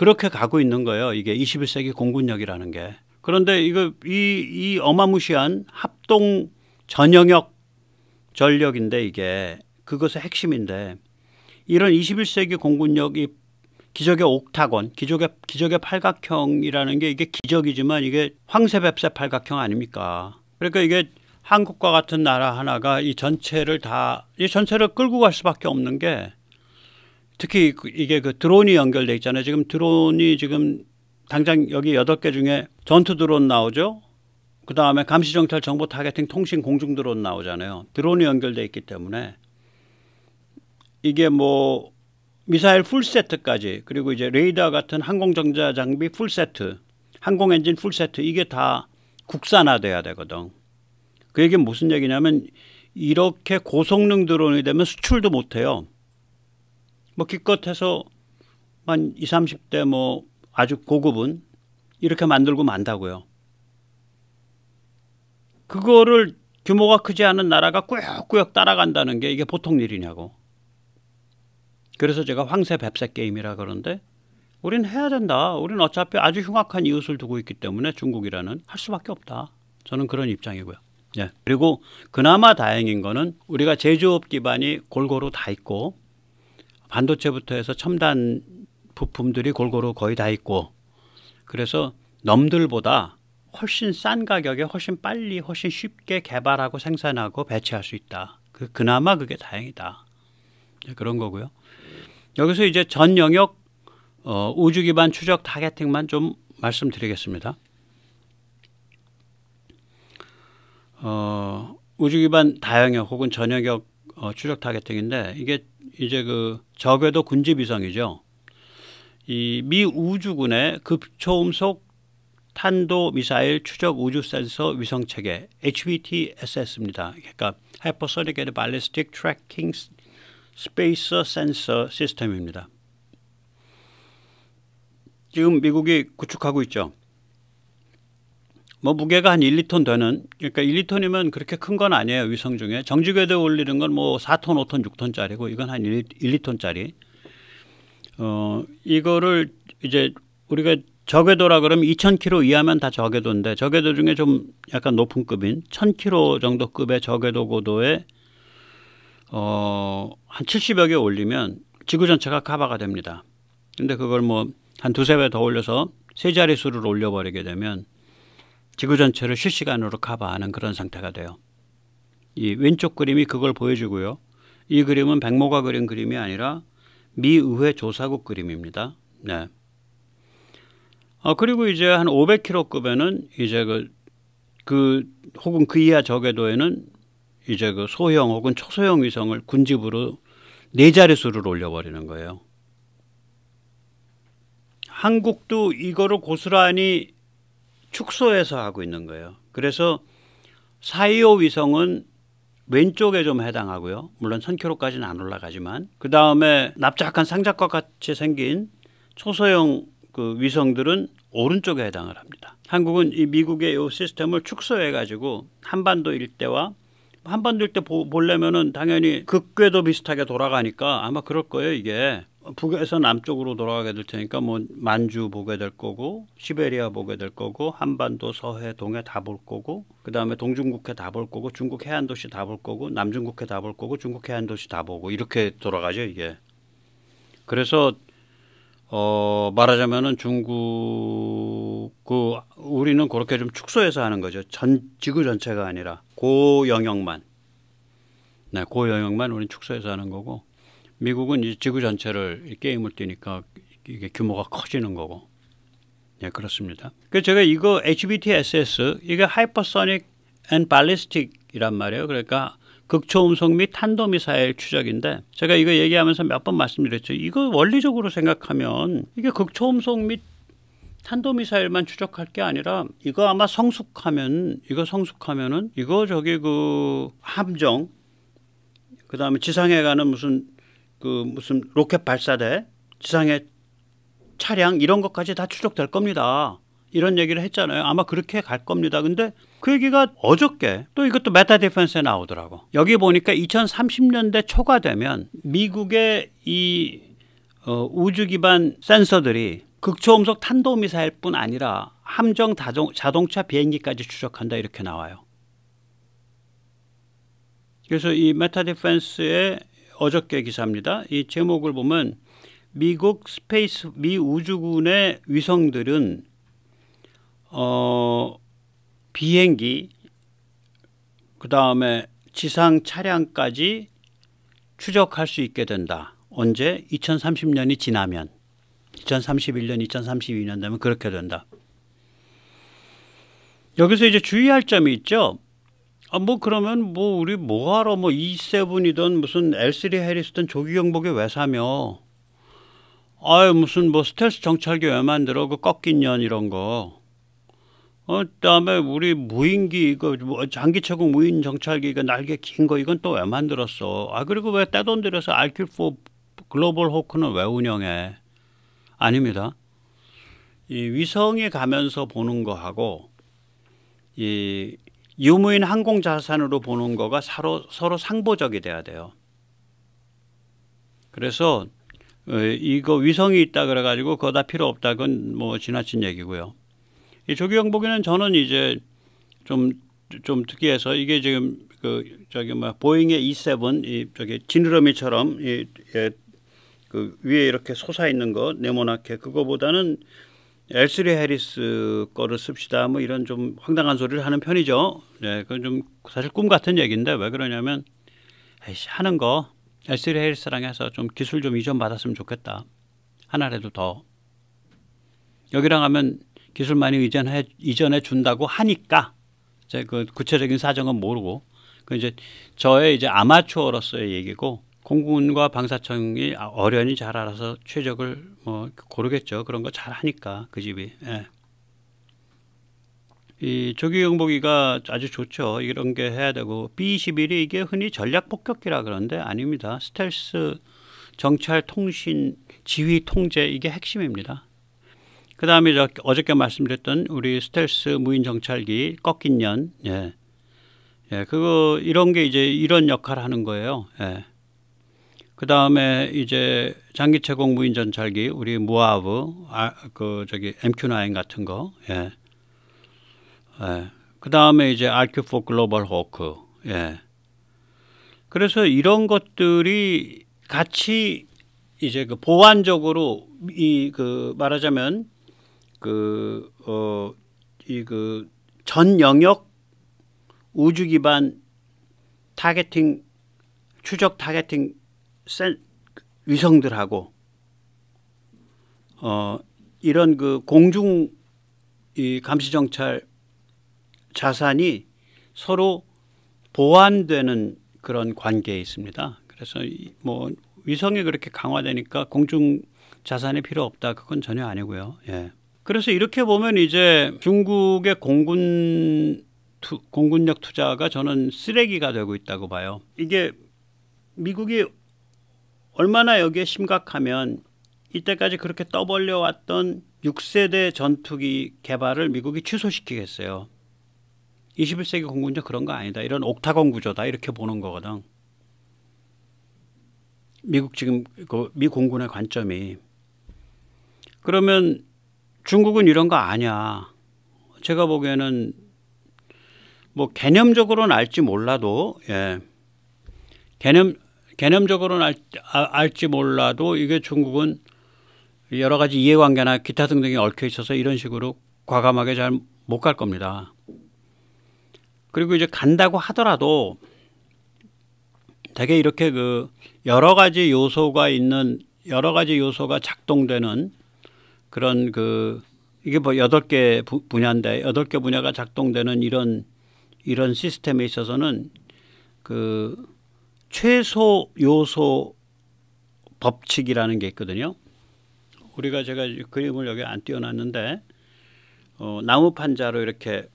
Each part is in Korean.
그렇게 가고 있는 거예요. 이게 21세기 공군력이라는 게. 그런데 이거 이, 이 어마무시한 합동 전영역 전력인데 이게 그것의 핵심인데 이런 21세기 공군력이 기적의 옥타곤, 기적의 기적의 팔각형이라는 게 이게 기적이지만 이게 황새백새 팔각형 아닙니까? 그러니까 이게 한국과 같은 나라 하나가 이 전체를 다 이 전체를 끌고 갈 수밖에 없는 게 특히 그 이게 그 드론이 연결돼 있잖아요. 지금 드론이 지금 당장 여기 여덟 개 중에 전투 드론 나오죠. 그 다음에 감시정찰 정보 타겟팅 통신 공중 드론 나오잖아요. 드론이 연결돼 있기 때문에 이게 뭐 미사일 풀 세트까지 그리고 이제 레이더 같은 항공 정자 장비 풀 세트, 항공 엔진 풀 세트 이게 다 국산화돼야 되거든. 그 얘기는 무슨 얘기냐면 이렇게 고성능 드론이 되면 수출도 못 해요. 뭐 기껏 해서 한 20, 30대 뭐 아주 고급은 이렇게 만들고 만다고요. 그거를 규모가 크지 않은 나라가 꾸역꾸역 따라간다는 게 이게 보통 일이냐고. 그래서 제가 황새 뱁새 게임이라 그러는데 우린 해야 된다. 우린 어차피 아주 흉악한 이웃을 두고 있기 때문에 중국이라는 할 수밖에 없다. 저는 그런 입장이고요. 예. 그리고 그나마 다행인 거는 우리가 제조업 기반이 골고루 다 있고 반도체부터 해서 첨단 부품들이 골고루 거의 다 있고 그래서 넘들보다 훨씬 싼 가격에 훨씬 빨리 훨씬 쉽게 개발하고 생산하고 배치할 수 있다. 그 그나마 그게 다행이다. 네, 그런 거고요. 여기서 이제 전 영역 어, 우주 기반 추적 타겟팅만 좀 말씀드리겠습니다. 어, 우주 기반 다영역 혹은 전영역 어, 추적 타겟팅인데 이게 이제 그 적외도 군집 위성이죠. 이 미 우주군의 극초음속 탄도 미사일 추적 우주 센서 위성 체계 HBTSS입니다. 그러니까 하이퍼소닉 앤 발리스틱 트래킹 스페이서 센서 시스템입니다. 지금 미국이 구축하고 있죠. 뭐 무게가 한 1리톤 되는 그러니까 1리톤이면 그렇게 큰 건 아니에요 위성 중에 정지 궤도에 올리는 건 뭐 4톤, 5톤, 6톤짜리고 이건 한 1, 1리톤짜리. 어 이거를 이제 우리가 저궤도라 그러면 2,000km 이하면 다 저궤도인데 저궤도 중에 좀 약간 높은 급인 1,000km 정도 급의 저궤도 고도에 어한 70여 개 올리면 지구 전체가 커버가 됩니다. 근데 그걸 뭐 한 두세 배 더 올려서 세 자릿수를 올려버리게 되면 지구 전체를 실시간으로 커버하는 그런 상태가 돼요. 이 왼쪽 그림이 그걸 보여주고요. 이 그림은 백모가 그린 그림이 아니라 미 의회 조사국 그림입니다. 네. 아, 그리고 이제 한 500km급에는 이제 그, 그 혹은 그 이하 저궤도에는 이제 그 소형 혹은 초소형 위성을 군집으로 네 자릿수를 올려버리는 거예요. 한국도 이거를 고스란히 축소해서 하고 있는 거예요. 그래서 사이오 위성은 왼쪽에 좀 해당하고요. 물론 1 0 0까지는안 올라가지만 그 다음에 납작한 상자과 같이 생긴 초소형 그 위성들은 오른쪽에 해당을 합니다. 한국은 이 미국의 요 시스템을 축소해 가지고 한반도 일대와 한반도 일대 보려면은 당연히 극궤도 비슷하게 돌아가니까 아마 그럴 거예요 이게 북에서 남쪽으로 돌아가게 될 테니까 뭐 만주 보게 될 거고 시베리아 보게 될 거고 한반도 서해 동해 다 볼 거고 그다음에 동중국해 다 볼 거고 중국 해안 도시 다 볼 거고 남중국해 다 볼 거고 중국 해안 도시 다 보고 이렇게 돌아가죠 이게 그래서 어 말하자면은 중국 그 우리는 그렇게 좀 축소해서 하는 거죠 전 지구 전체가 아니라 고 영역만 네고 영역만 우리는 축소해서 하는 거고 미국은 이 지구 전체를 게임을 뛰니까 이게 규모가 커지는 거고. 예, 네, 그렇습니다. 그 제가 이거 HBTSS 이게 하이퍼소닉 앤 발리스틱이란 말이에요. 그러니까 극초음속 및 탄도미사일 추적인데 제가 이거 얘기하면서 몇 번 말씀드렸죠. 이거 원리적으로 생각하면 이게 극초음속 및 탄도미사일만 추적할 게 아니라 이거 아마 성숙하면 이거 성숙하면은 이거 저기 그 함정 그다음에 지상에 가는 무슨 그 무슨 로켓 발사대, 지상의 차량 이런 것까지 다 추적될 겁니다. 이런 얘기를 했잖아요. 아마 그렇게 갈 겁니다. 근데 그 얘기가 어저께 또 이것도 메타 디펜스에 나오더라고. 여기 보니까 2030년대 초가 되면 미국의 이 어, 우주 기반 센서들이 극초음속 탄도 미사일뿐 아니라 함정 다동, 자동차 비행기까지 추적한다 이렇게 나와요. 그래서 이 메타 디펜스의 어저께 기사입니다. 이 제목을 보면 미국 스페이스 미 우주군의 위성들은 어 비행기 그다음에 지상 차량까지 추적할 수 있게 된다. 언제 2030년이 지나면 2031년 2032년 되면 그렇게 된다. 여기서 이제 주의할 점이 있죠. 아, 뭐 그러면 뭐 우리 뭐하러 뭐 E7이든 무슨 L3 해리스든 조기 경보기왜 사며? 아유 무슨 뭐 스텔스 정찰기 왜 만들어 그 꺾인 년 이런 거. 어, 다음에 우리 무인기 이거 뭐 장기 체공 무인 정찰기 이거 날개 긴 거 이건 또 왜 만들었어? 아 그리고 왜 떼돈 들여서 RQ4 글로벌 호크는 왜 운영해? 아닙니다. 이 위성에 가면서 보는 거하고 이 유무인 항공 자산으로 보는 거가 서로 서로 상보적이 돼야 돼요. 그래서 어, 이거 위성이 있다 그래 가지고 그거 다 필요 없다 그건 뭐 지나친 얘기고요. 이조기경 보기는 저는 이제 좀좀 좀 특이해서 이게 지금 그 저기 뭐 보잉의 E7 이 저기 지느러미처럼 이, 이, 예, 그 위에 이렇게 솟아 있는 거 네모나게 그거보다는 엘스리 해리스 거를 씁시다 뭐 이런 좀 황당한 소리를 하는 편이죠. 네, 그건 좀 사실 꿈 같은 얘기인데 왜 그러냐면 에이씨 하는 거 S3 헬스랑 해서 좀 기술 좀 이전 받았으면 좋겠다. 하나라도 더. 여기랑 하면 기술 많이 이전해 이전해 준다고 하니까 이제 그 구체적인 사정은 모르고 그 이제 저의 이제 아마추어로서의 얘기고 공군과 방사청이 어련히 잘 알아서 최적을 뭐 고르겠죠. 그런 거 잘 하니까 그 집이. 예. 이 조기 경보기가 아주 좋죠. 이런 게 해야 되고 B21이 이게 흔히 전략 폭격기라 그러는데 아닙니다. 스텔스 정찰 통신 지휘 통제 이게 핵심입니다. 그다음에 어저께 말씀드렸던 우리 스텔스 무인 정찰기 꺾인 년 예. 예, 그거 이런 게 이제 이런 역할을 하는 거예요. 예. 그다음에 이제 장기 체공 무인 정찰기 우리 무아브 아, 그 저기 MQ9 같은 거. 예. 예. 그 다음에 이제 RQ4 글로벌 호크. 예. 그래서 이런 것들이 같이 이제 그 보완적으로 이 그 말하자면 그 어 이 그 전 영역 우주 기반 타겟팅 추적 타겟팅 센 위성들하고 어 이런 그 공중 이 감시 정찰 자산이 서로 보완되는 그런 관계에 있습니다. 그래서 뭐 위성이 그렇게 강화되니까 공중 자산이 필요 없다 그건 전혀 아니고요. 예. 그래서 이렇게 보면 이제 중국의 공군 투, 공군력 투자가 저는 쓰레기가 되고 있다고 봐요. 이게 미국이 얼마나 여기에 심각하면 이때까지 그렇게 떠벌려 왔던 6세대 전투기 개발을 미국이 취소시키겠어요. 21세기 공군제 그런 거 아니다. 이런 옥타곤 구조다. 이렇게 보는 거거든. 미국 지금 그 미 공군의 관점이 그러면 중국은 이런 거 아니야. 제가 보기에는 뭐 개념적으로는 알지 몰라도 예. 개념 개념적으로는 알, 아, 알지 몰라도 이게 중국은 여러 가지 이해관계나 기타 등등이 얽혀 있어서 이런 식으로 과감하게 잘 못 갈 겁니다. 그리고 이제 간다고 하더라도 되게 이렇게 그 여러 가지 요소가 있는 여러 가지 요소가 작동되는 그런 그 이게 뭐 여덟 개 분야인데 여덟 개 분야가 작동되는 이런 이런 시스템에 있어서는 그 최소 요소 법칙이라는 게 있거든요. 우리가 제가 그림을 여기 안 띄워놨는데 어, 나무 판자로 이렇게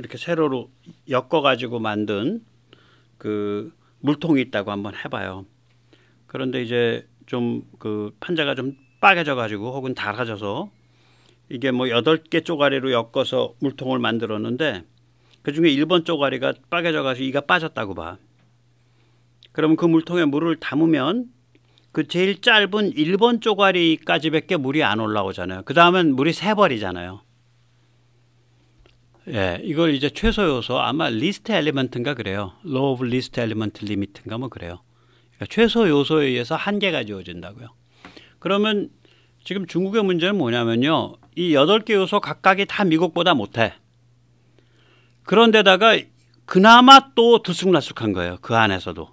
이렇게 세로로 엮어가지고 만든 그 물통이 있다고 한번 해봐요. 그런데 이제 좀 그 판자가 좀 빠개져가지고 혹은 닳아져서 이게 뭐 여덟 개 쪼가리로 엮어서 물통을 만들었는데 그 중에 일 번 쪼가리가 빠개져가지고 이가 빠졌다고 봐. 그러면그 물통에 물을 담으면 그 제일 짧은 일 번 쪼가리까지 밖에 물이 안 올라오잖아요. 그 다음엔 물이 새버리잖아요. 예, 이걸 이제 최소 요소 아마 리스트 엘리먼트인가 그래요. 로우 오브 리스트 엘리먼트 리미트인가 뭐 그래요. 그러니까 최소 요소에 의해서 한계가 주어진다고요. 그러면 지금 중국의 문제는 뭐냐면요. 이8개 요소 각각이 다 미국보다 못해. 그런데다가 그나마 또 들쑥날쑥한 거예요. 그 안에서도.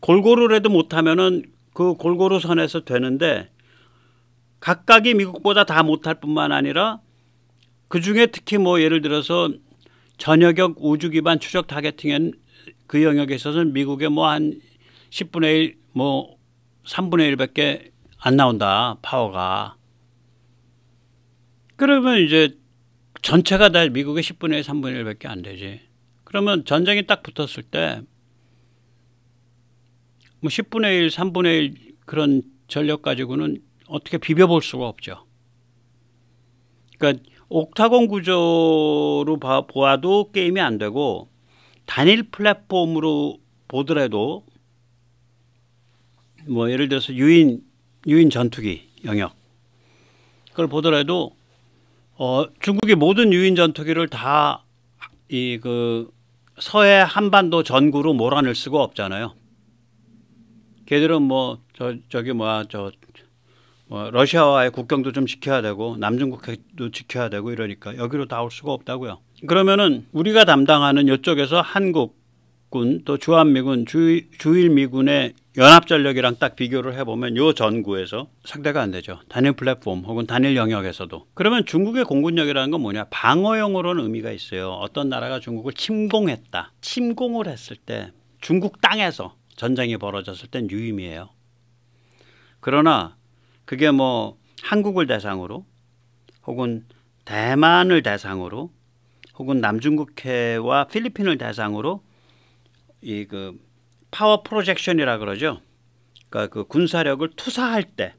골고루라도 못하면은 그 골고루 선에서 되는데 각각이 미국보다 다 못할 뿐만 아니라 그 중에 특히 뭐 예를 들어서 전여격 우주 기반 추적 타겟팅은 그 영역에 있어서는 미국의 뭐 한 10분의 1, 뭐 3분의 1밖에 뭐 안 나온다 파워가. 그러면 이제 전체가 다 미국의 10분의 1, 3분의 1밖에 안 되지. 그러면 전쟁이 딱 붙었을 때 뭐 10분의 1, 3분의 1 그런 전력 가지고는 어떻게 비벼볼 수가 없죠. 그러니까 옥타곤 구조로 봐, 보아도 게임이 안 되고 단일 플랫폼으로 보더라도 뭐 예를 들어서 유인 유인 전투기 영역 그걸 보더라도 어, 중국의 모든 유인 전투기를 다 이 그 서해 한반도 전구로 몰아낼 수가 없잖아요. 걔들은 뭐저 저기 뭐저 뭐 러시아와의 국경도 좀 지켜야 되고 남중국해도 지켜야 되고 이러니까 여기로 다 올 수가 없다고요. 그러면은 우리가 담당하는 이쪽에서 한국군 또 주한미군 주, 주일미군의 연합전력이랑 딱 비교를 해보면 요 전구에서 상대가 안 되죠. 단일 플랫폼 혹은 단일 영역에서도. 그러면 중국의 공군력이라는 건 뭐냐. 방어용으로는 의미가 있어요. 어떤 나라가 중국을 침공했다. 침공을 했을 때 중국 땅에서 전쟁이 벌어졌을 땐 유의미해요. 그러나 그게 뭐 한국을 대상으로 혹은 대만을 대상으로 혹은 남중국해와 필리핀을 대상으로 이 그 파워 프로젝션이라 그러죠. 그러니까 그 군사력을 투사할 때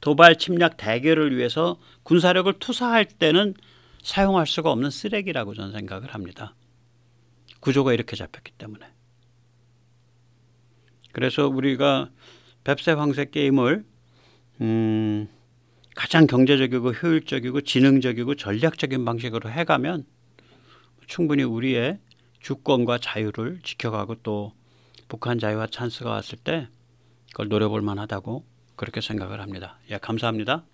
도발 침략 대결을 위해서 군사력을 투사할 때는 사용할 수가 없는 쓰레기라고 저는 생각을 합니다. 구조가 이렇게 잡혔기 때문에. 그래서 우리가 뱁새 황새 게임을 음, 가장 경제적이고 효율적이고 지능적이고 전략적인 방식으로 해가면 충분히 우리의 주권과 자유를 지켜가고 또 북한 자유와 찬스가 왔을 때 그걸 노려볼 만하다고 그렇게 생각을 합니다. 예, 감사합니다.